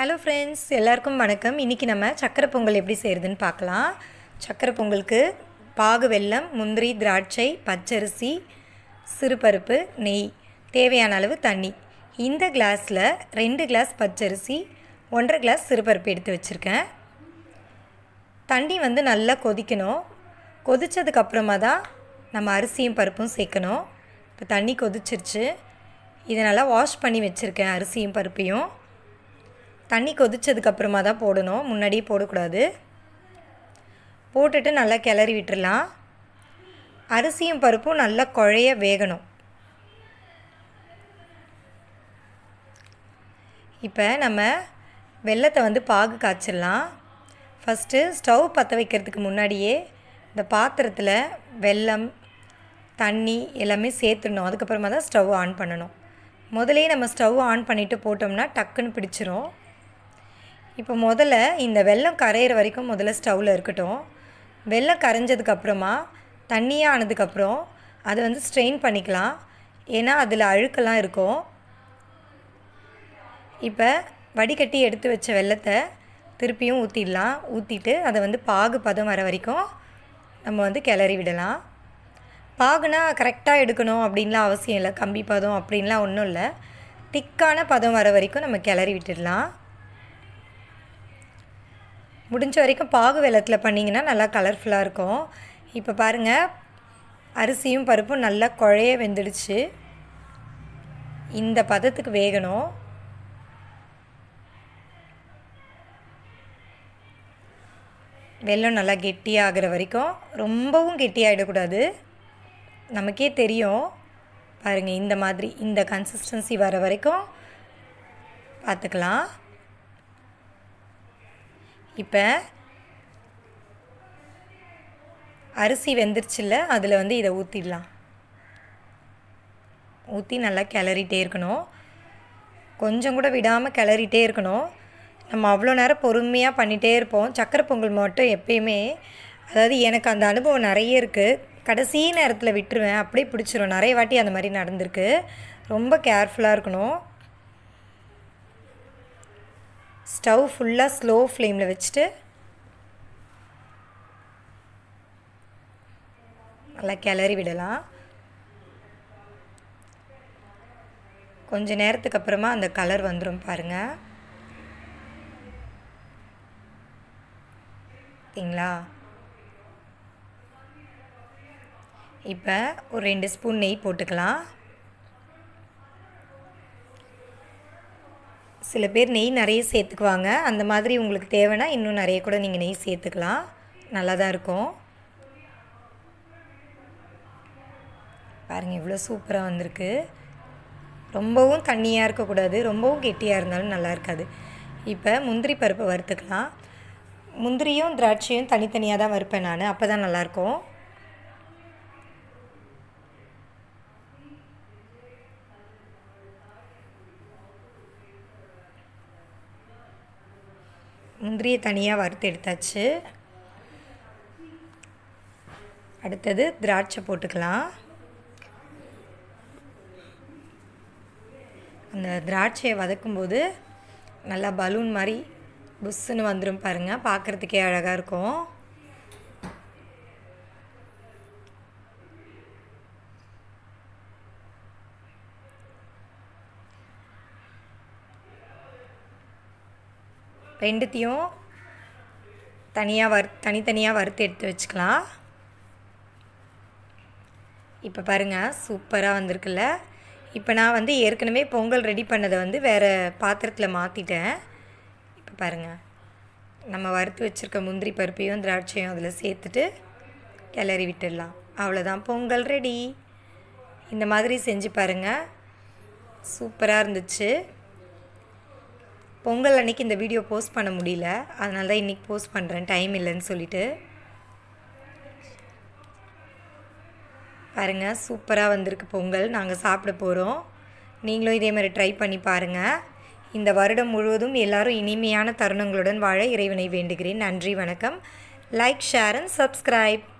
hello friends எல்லாருக்கும் வணக்கம் இன்றைக்கி நம்ம சக்கரை பொங்கல் எப்படி செய்கிறதுன்னு பார்க்கலாம் சக்கரை பொங்கலுக்கு பாகு வெல்லம் முந்திரி திராட்சை பச்சரிசி சிறுபருப்பு நெய் தேவையான அளவு தண்ணி இந்த கிளாஸில் ரெண்டு கிளாஸ் பச்சரிசி ஒன்றரை கிளாஸ் சிறுபருப்பு எடுத்து வச்சுருக்கேன் தண்ணி வந்து நல்லா கொதிக்கணும் கொதித்ததுக்கப்புறமா தான் நம்ம அரிசியும் பருப்பும் சேர்க்கணும் இப்போ தண்ணி கொதிச்சிருச்சு இதை நல்லா வாஷ் பண்ணி வச்சுருக்கேன் அரிசியும் பருப்பையும் தண்ணி கொதித்ததுக்கப்புறமா தான் போடணும் முன்னாடியே போடக்கூடாது போட்டுட்டு நல்லா கிளறி விட்டுடலாம் அரிசியும் பருப்பும் நல்லா குழைய வேகணும் இப்போ நம்ம வெள்ளத்தை வந்து பாகு காய்ச்சிடலாம் ஃபஸ்ட்டு ஸ்டவ் பற்ற வைக்கிறதுக்கு முன்னாடியே இந்த பாத்திரத்தில் வெல்லம் தண்ணி எல்லாமே சேர்த்துடணும் அதுக்கப்புறமா தான் ஸ்டவ் ஆன் பண்ணணும் முதலே நம்ம ஸ்டவ் ஆன் பண்ணிவிட்டு போட்டோம்னா டக்குன்னு பிடிச்சிரும் இப்போ முதல்ல இந்த வெள்ளம் கரையிற வரைக்கும் முதல்ல ஸ்டவ்வில் இருக்கட்டும் வெள்ளம் கரைஞ்சதுக்கப்புறமா தண்ணியாக ஆனதுக்கப்புறம் அதை வந்து ஸ்ட்ரெயின் பண்ணிக்கலாம் ஏன்னா அதில் அழுக்கெல்லாம் இருக்கும் இப்போ வடிகட்டி எடுத்து வச்ச வெள்ளத்தை திருப்பியும் ஊற்றிடலாம் ஊற்றிட்டு அதை வந்து பாகு பதம் வர வரைக்கும் நம்ம வந்து கிளறி விடலாம் பாகுனா கரெக்டாக எடுக்கணும் அப்படின்லாம் அவசியம் இல்லை கம்பி பதம் அப்படின்லாம் ஒன்றும் இல்லை திக்கான பதம் வர வரைக்கும் நம்ம கிளறி விட்டுடலாம் முடிஞ்ச வரைக்கும் பாகு வெள்ளத்தில் பண்ணிங்கன்னா நல்லா கலர்ஃபுல்லாக இருக்கும் இப்போ பாருங்கள் அரிசியும் பருப்பும் நல்லா குழைய வெந்துடுச்சு இந்த பதத்துக்கு வேகணும் வெள்ளம் நல்லா கெட்டியாகிற வரைக்கும் ரொம்பவும் கெட்டியாகிடக்கூடாது நமக்கே தெரியும் பாருங்கள் இந்த மாதிரி இந்த கன்சிஸ்டன்சி வர வரைக்கும் பார்த்துக்கலாம் இப்போ அரிசி வெந்துருச்சுல்ல அதில் வந்து இதை ஊற்றிடலாம் ஊற்றி நல்லா கிளறிட்டே இருக்கணும் கொஞ்சம் கூட விடாமல் கிளறிட்டே இருக்கணும் நம்ம அவ்வளோ நேரம் பொறுமையாக பண்ணிகிட்டே இருப்போம் சக்கரை பொங்கல் மட்டும் எப்பயுமே அதாவது எனக்கு அந்த அனுபவம் நிறைய இருக்குது கடைசி நேரத்தில் விட்டுருவேன் அப்படியே பிடிச்சிரும் நிறைய வாட்டி அந்த மாதிரி நடந்திருக்கு ரொம்ப கேர்ஃபுல்லாக இருக்கணும் ஸ்டவ் ஃபுல்லாக ஸ்லோ ஃப்ளேமில் வச்சுட்டு நல்லா கிளறி விடலாம் கொஞ்ச நேரத்துக்கு அப்புறமா அந்த கலர் வந்துடும் பாருங்கள் பார்த்தீங்களா இப்போ ஒரு ரெண்டு ஸ்பூன் நெய் போட்டுக்கலாம் சில பேர் நெய் நிறைய சேர்த்துக்குவாங்க அந்த மாதிரி உங்களுக்கு தேவைன்னா இன்னும் நிறைய கூட நீங்கள் நெய் சேர்த்துக்கலாம் நல்லா தான் இருக்கும் பாருங்கள் இவ்வளோ சூப்பராக வந்திருக்கு ரொம்பவும் தண்ணியாக இருக்கக்கூடாது ரொம்பவும் கெட்டியாக இருந்தாலும் நல்லா இருக்காது இப்போ முந்திரி பருப்பை வறுத்துக்கலாம் முந்திரியும் திராட்சையும் தனித்தனியாக தான் வறுப்பேன் நான் அப்போ தான் நல்லாயிருக்கும் முந்திரியை தனியாக வறுத்து எடுத்தாச்சு அடுத்தது திராட்சை போட்டுக்கலாம் அந்த திராட்சையை வதக்கும்போது நல்லா பலூன் மாதிரி புஷ்ஷுன்னு வந்துடும் பாருங்கள் பார்க்குறதுக்கே அழகாக இருக்கும் ரெண்டுத்தையும் தனியாக வறு தனித்தனியாக வறுத்து எடுத்து வச்சுக்கலாம் இப்போ பாருங்கள் சூப்பராக வந்திருக்குல்ல இப்போ நான் வந்து ஏற்கனவே பொங்கல் ரெடி பண்ணதை வந்து வேறு பாத்திரத்தில் மாற்றிட்டேன் இப்போ பாருங்கள் நம்ம வறுத்து வச்சுருக்க முந்திரி பருப்பையும் திராட்சையும் அதில் சேர்த்துட்டு கிளறி விட்டுடலாம் அவ்வளோதான் பொங்கல் ரெடி இந்த மாதிரி செஞ்சு பாருங்கள் சூப்பராக இருந்துச்சு பொங்கல் அன்றைக்கி இந்த வீடியோ போஸ்ட் பண்ண முடியல அதனால தான் இன்றைக்கி போஸ்ட் பண்ணுறேன் டைம் இல்லைன்னு சொல்லிட்டு பாருங்கள் சூப்பராக வந்திருக்கு பொங்கல் நாங்கள் சாப்பிட போகிறோம் நீங்களும் இதே மாதிரி ட்ரை பண்ணி பாருங்கள் இந்த வருடம் முழுவதும் எல்லாரும் இனிமையான தருணங்களுடன் வாழ இறைவனை வேண்டுகிறேன் நன்றி வணக்கம் லைக் ஷேர் அண்ட் சப்ஸ்கிரைப்